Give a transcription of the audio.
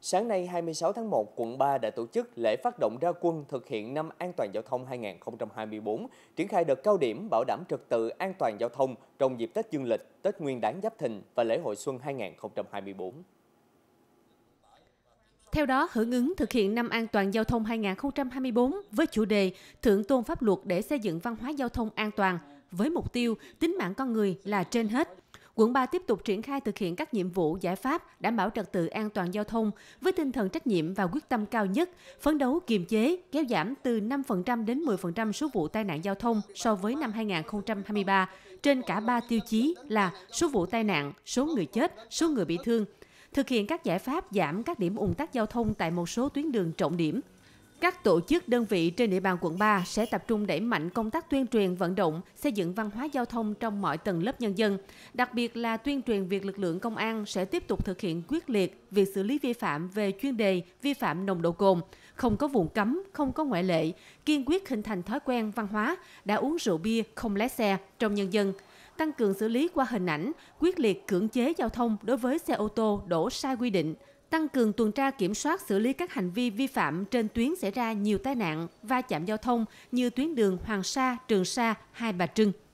Sáng nay 26 tháng 1, quận 3 đã tổ chức lễ phát động ra quân thực hiện năm an toàn giao thông 2024, triển khai đợt cao điểm bảo đảm trật tự an toàn giao thông trong dịp Tết Dương lịch, Tết Nguyên đán Giáp Thìn và lễ hội xuân 2024. Theo đó, hưởng ứng thực hiện năm an toàn giao thông 2024 với chủ đề Thượng tôn pháp luật để xây dựng văn hóa giao thông an toàn, với mục tiêu tính mạng con người là trên hết – quận 3 tiếp tục triển khai thực hiện các nhiệm vụ giải pháp đảm bảo trật tự an toàn giao thông với tinh thần trách nhiệm và quyết tâm cao nhất, phấn đấu kiềm chế, kéo giảm từ 5% đến 10% số vụ tai nạn giao thông so với năm 2023 trên cả ba tiêu chí là số vụ tai nạn, số người chết, số người bị thương, thực hiện các giải pháp giảm các điểm ủng tắc giao thông tại một số tuyến đường trọng điểm các tổ chức đơn vị trên địa bàn quận 3 sẽ tập trung đẩy mạnh công tác tuyên truyền vận động, xây dựng văn hóa giao thông trong mọi tầng lớp nhân dân, đặc biệt là tuyên truyền việc lực lượng công an sẽ tiếp tục thực hiện quyết liệt việc xử lý vi phạm về chuyên đề vi phạm nồng độ cồn, không có vùng cấm, không có ngoại lệ, kiên quyết hình thành thói quen văn hóa đã uống rượu bia không lái xe trong nhân dân tăng cường xử lý qua hình ảnh, quyết liệt cưỡng chế giao thông đối với xe ô tô đổ sai quy định, tăng cường tuần tra kiểm soát xử lý các hành vi vi phạm trên tuyến xảy ra nhiều tai nạn, va chạm giao thông như tuyến đường Hoàng Sa, Trường Sa, Hai Bà Trưng.